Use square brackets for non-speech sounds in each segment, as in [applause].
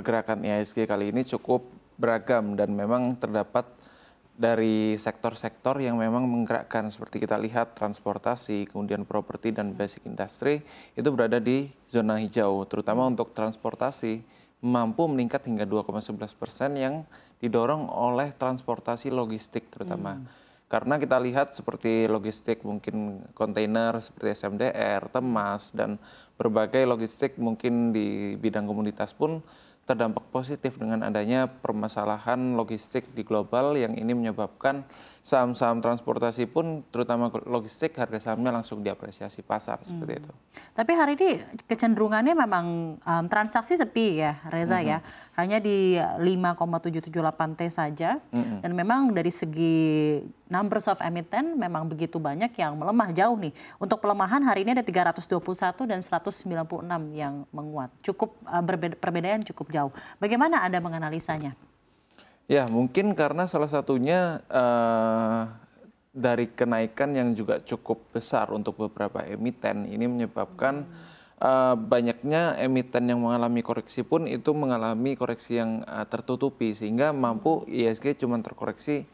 pergerakan IHSG kali ini cukup beragam dan memang terdapat dari sektor-sektor yang memang menggerakkan seperti kita lihat transportasi, kemudian properti dan basic industry itu berada di zona hijau, terutama untuk transportasi mampu meningkat hingga 2,11 persen yang didorong oleh transportasi logistik terutama. Hmm. Karena kita lihat seperti logistik mungkin kontainer seperti SMDR, Temas dan berbagai logistik mungkin di bidang komunitas pun terdampak positif dengan adanya permasalahan logistik di global yang ini menyebabkan saham-saham transportasi pun terutama logistik harga sahamnya langsung diapresiasi pasar hmm. seperti hmm. itu. Tapi hari ini kecenderungannya memang um, transaksi sepi ya Reza ya. hmm. ya hanya di 5,778 T saja. Mm-hmm. Dan memang dari segi numbers of emiten memang begitu banyak yang melemah jauh nih. Untuk pelemahan hari ini ada 321 dan 196 yang menguat. Cukup uh, berbeda, perbedaan cukup jauh. Bagaimana Anda menganalisanya? Ya, mungkin karena salah satunya uh, dari kenaikan yang juga cukup besar untuk beberapa emiten ini menyebabkan hmm uh, banyaknya emiten yang mengalami koreksi pun itu mengalami koreksi yang uh, tertutupi sehingga mampu ISG cuma terkoreksi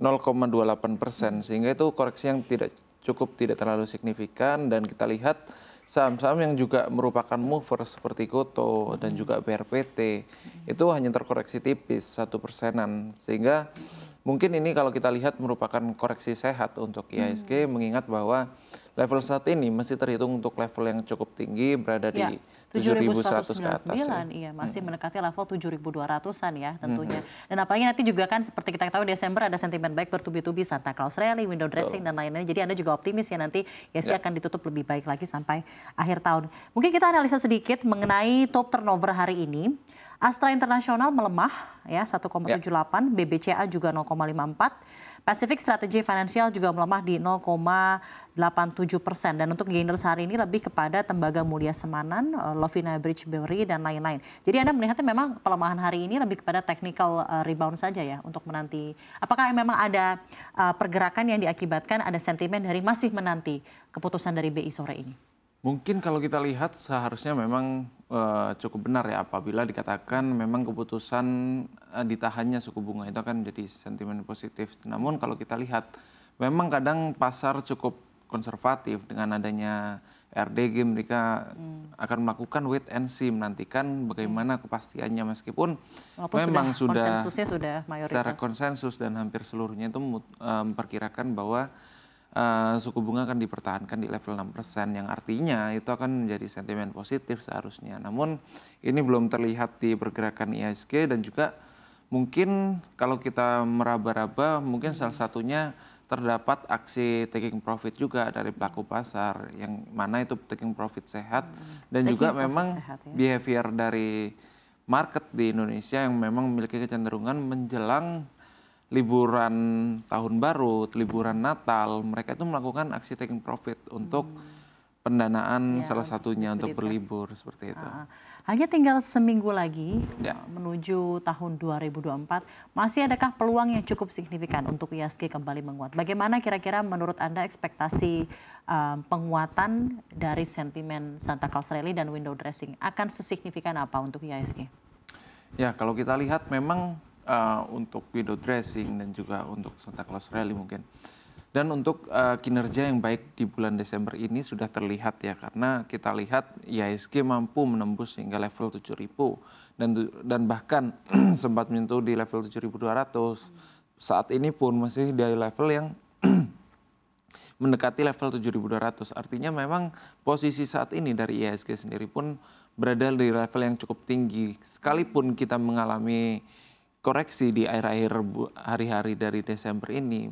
0,28 persen sehingga itu koreksi yang tidak cukup tidak terlalu signifikan dan kita lihat saham-saham yang juga merupakan mover seperti Goto dan juga BRPT itu hanya terkoreksi tipis satu persenan sehingga mungkin ini kalau kita lihat merupakan koreksi sehat untuk IHSG hmm. mengingat bahwa level saat ini masih terhitung untuk level yang cukup tinggi berada ya. tujuh 7.199 ke atas ya. iya masih hmm. mendekati level 7.200-an ya tentunya. Hmm. Dan apalagi nanti juga kan seperti kita tahu Desember ada sentimen baik bertubi-tubi Santa Claus Rally, window dressing Betul. dan lain-lain. Jadi Anda juga optimis ya nanti ya, ISG ya. akan ditutup lebih baik lagi sampai akhir tahun. Mungkin kita analisa sedikit mengenai top turnover hari ini. Astra Internasional melemah ya 1,78, ya. BBCA juga 0,54. Pacific Strategy Financial juga melemah di 0,87 persen. Dan untuk gainers hari ini lebih kepada Tembaga Mulia Semanan, eh, Lovina Bridge Brewery, dan lain-lain. Jadi Anda melihatnya memang pelemahan hari ini lebih kepada technical eh, rebound saja ya untuk menanti. Apakah memang ada eh, pergerakan yang diakibatkan ada sentimen dari masih menanti keputusan dari BI sore ini? Mungkin kalau kita lihat seharusnya memang Eh, cukup benar ya apabila dikatakan memang keputusan eh, ditahannya suku bunga itu akan menjadi sentimen positif. Namun kalau kita lihat memang kadang pasar cukup konservatif dengan adanya RDG mereka hmm. akan melakukan wait and see menantikan bagaimana hmm. kepastiannya meskipun Walaupun memang sudah, sudah sudah secara konsensus dan hampir seluruhnya itu eh, memperkirakan bahwa Eh, suku bunga akan dipertahankan di level 6% yang artinya itu akan menjadi sentimen positif seharusnya. Namun ini belum terlihat di pergerakan IHSG dan juga mungkin kalau kita meraba-raba mungkin salah mm-hmm. satunya terdapat aksi taking profit juga dari pelaku pasar yang mana itu taking profit sehat hmm. dan taking juga memang sehat, ya. behavior dari market di Indonesia yang memang memiliki kecenderungan menjelang liburan tahun baru, liburan Natal, mereka itu melakukan aksi taking profit untuk hmm. pendanaan ya, salah satunya untuk berlibur seperti itu. Ah, ah. hanya tinggal seminggu lagi ya. Ah, menuju tahun 2024, masih adakah peluang yang cukup signifikan untuk IASG kembali menguat? Bagaimana kira-kira menurut Anda ekspektasi um, penguatan dari sentimen Santa Claus Rally dan window dressing akan sesignifikan apa untuk IASG? Ya, kalau kita lihat memang uh, untuk window dressing dan juga untuk Santa Claus Rally mungkin. Dan untuk uh, kinerja yang baik di bulan Desember ini sudah terlihat ya karena kita lihat IHSG mampu menembus hingga level 7.000 dan dan bahkan [clears throat] sempat menyentuh di level 7.200. Saat ini pun masih di level yang [clears throat] mendekati level 7.200. Artinya memang posisi saat ini dari IHSG sendiri pun berada di level yang cukup tinggi. Sekalipun kita mengalami koreksi di akhir-akhir hari-hari dari Desember ini,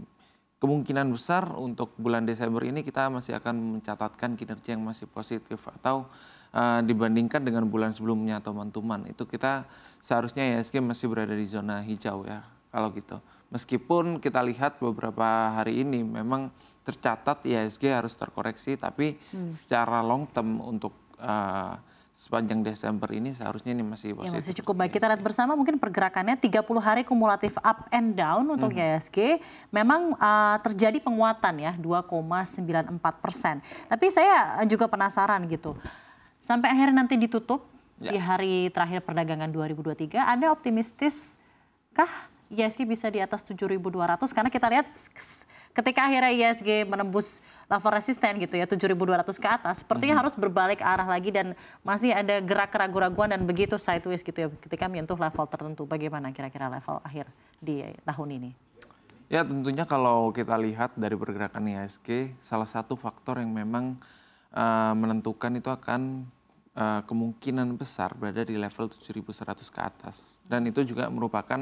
kemungkinan besar untuk bulan Desember ini kita masih akan mencatatkan kinerja yang masih positif atau uh, dibandingkan dengan bulan sebelumnya teman-teman itu kita seharusnya ISG ya, masih berada di zona hijau ya kalau gitu. Meskipun kita lihat beberapa hari ini memang tercatat ISG ya, harus terkoreksi tapi hmm. secara long term untuk uh, sepanjang Desember ini seharusnya ini masih iya, positif. Ya, masih cukup baik. Kita iya, lihat iya. bersama mungkin pergerakannya 30 hari kumulatif up and down untuk hmm. IHSG memang uh, terjadi penguatan ya 2,94 persen. Tapi saya juga penasaran gitu. Sampai akhirnya nanti ditutup ya. di hari terakhir perdagangan 2023, Anda optimistis kah ISG e bisa di atas 7.200 karena kita lihat ketika akhirnya ISG e menembus level resisten gitu ya 7.200 ke atas sepertinya mm -hmm. harus berbalik arah lagi dan masih ada gerak keraguan-raguan dan begitu sideways gitu ya ketika menyentuh level tertentu bagaimana kira-kira level akhir di tahun ini Ya tentunya kalau kita lihat dari pergerakan IHSG e salah satu faktor yang memang uh, menentukan itu akan uh, kemungkinan besar berada di level 7100 ke atas dan itu juga merupakan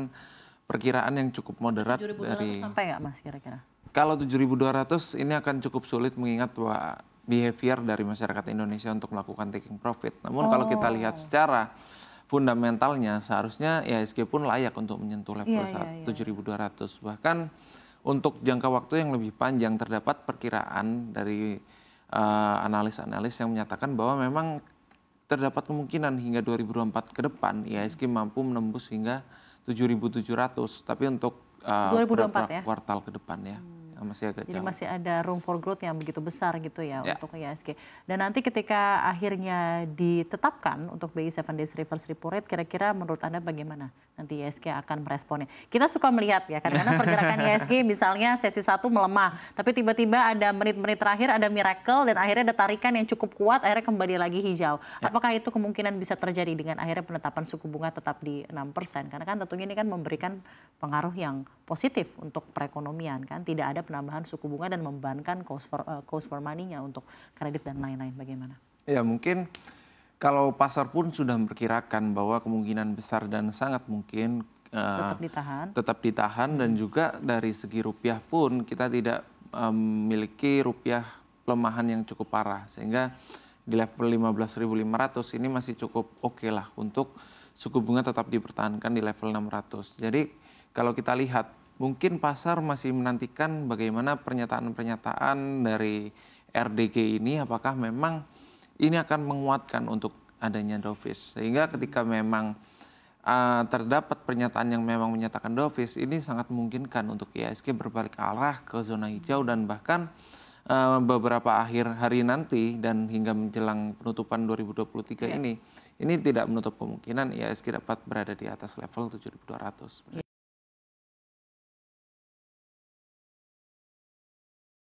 perkiraan yang cukup moderat dari sampai nggak mas kira-kira? Kalau 7.200 ini akan cukup sulit mengingat bahwa behavior dari masyarakat Indonesia untuk melakukan taking profit. Namun oh. kalau kita oh. lihat secara fundamentalnya seharusnya IHSG pun layak untuk menyentuh level yeah, yeah, yeah. 7.200 bahkan untuk jangka waktu yang lebih panjang terdapat perkiraan dari eh, analis-analis uh, yang menyatakan bahwa memang terdapat kemungkinan hingga 2024 ke depan IHSG mampu menembus hingga 7.700 tapi untuk eh, uh, 2024 ya? kuartal ke depan ya. Hmm. Oh, masih agak Jadi jauh. masih ada room for growth yang begitu besar gitu ya, ya. untuk IHSG. Dan nanti ketika akhirnya ditetapkan untuk BI 7 days reverse repo rate, kira-kira menurut Anda bagaimana nanti IHSG akan meresponnya? Kita suka melihat ya, karena [laughs] pergerakan IHSG misalnya sesi satu melemah, tapi tiba-tiba ada menit-menit terakhir ada miracle dan akhirnya ada tarikan yang cukup kuat, akhirnya kembali lagi hijau. Ya. Apakah itu kemungkinan bisa terjadi dengan akhirnya penetapan suku bunga tetap di 6%? Karena kan tentunya ini kan memberikan pengaruh yang positif untuk perekonomian kan, tidak ada penambahan suku bunga dan membebankan cost for uh, cost for money-nya untuk kredit dan lain-lain bagaimana? Ya mungkin kalau pasar pun sudah memperkirakan bahwa kemungkinan besar dan sangat mungkin uh, tetap ditahan. Tetap ditahan dan hmm. juga dari segi rupiah pun kita tidak memiliki um, rupiah pelemahan yang cukup parah sehingga di level 15.500 ini masih cukup oke okay lah untuk suku bunga tetap dipertahankan di level 600. Jadi kalau kita lihat mungkin pasar masih menantikan bagaimana pernyataan-pernyataan dari RDG ini apakah memang ini akan menguatkan untuk adanya dovish sehingga ketika memang uh, terdapat pernyataan yang memang menyatakan dovish ini sangat memungkinkan untuk ISG berbalik arah ke zona hijau dan bahkan uh, beberapa akhir hari nanti dan hingga menjelang penutupan 2023 ya. ini ini tidak menutup kemungkinan ISG dapat berada di atas level 7200.